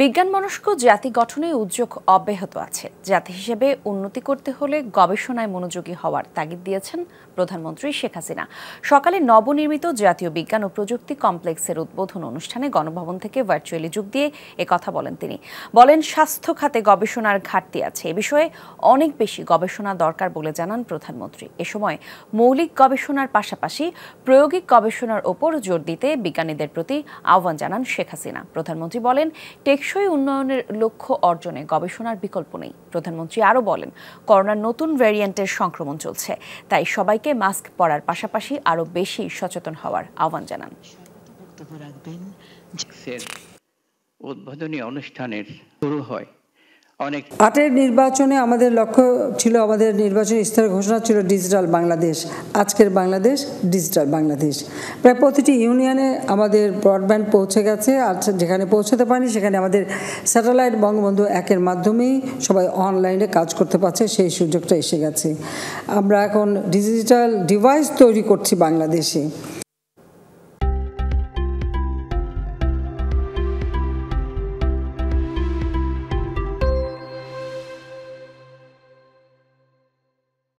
বিজ্ঞানমনস্ক জাতি গঠনে উদ্যোগ অব্যাহত আছে জাতি হিসেবে উন্নতি করতে হলে গবেষণায় মনোযোগী হওয়ার তাগিদ দিয়েছেন প্রধানমন্ত্রী শেখ হাসিনা সকালে নবনির্মিত জাতীয় বিজ্ঞান ও প্রযুক্তি কমপ্লেক্সের উদ্বোধন অনুষ্ঠানে গণভবন থেকে ভার্চুয়ালি যোগ দিয়ে কথা বলেন তিনি বলেন স্বাস্থ্য খাতে গবেষণার ঘাটতি আছে এ বিষয়ে অনেক বেশি গবেষণা দরকার বলে জানান প্রধানমন্ত্রী এ সময় মৌলিক গবেষণার পাশাপাশি প্রয়োগিক গবেষণার ওপর জোর দিতে বিজ্ঞানীদের প্রতি আহ্বান জানান শেখ হাসিনা প্রধানমন্ত্রী বলেন টেক টেকসই উন্নয়নের লক্ষ্য অর্জনে গবেষণার বিকল্প নেই প্রধানমন্ত্রী আরও বলেন করোনার নতুন ভ্যারিয়েন্টের সংক্রমণ চলছে তাই সবাইকে মাস্ক পরার পাশাপাশি আরও বেশি সচেতন হওয়ার আহ্বান জানান উদ্বোধনী অনুষ্ঠানের শুরু হয় অনেক আটের নির্বাচনে আমাদের লক্ষ্য ছিল আমাদের নির্বাচনী স্তরের ঘোষণা ছিল ডিজিটাল বাংলাদেশ আজকের বাংলাদেশ ডিজিটাল বাংলাদেশ প্রায় প্রতিটি ইউনিয়নে আমাদের ব্রডব্যান্ড পৌঁছে গেছে আর যেখানে পৌঁছাতে পারেনি সেখানে আমাদের স্যাটেলাইট বঙ্গবন্ধু একের মাধ্যমেই সবাই অনলাইনে কাজ করতে পারছে সেই সুযোগটা এসে গেছে আমরা এখন ডিজিটাল ডিভাইস তৈরি করছি বাংলাদেশে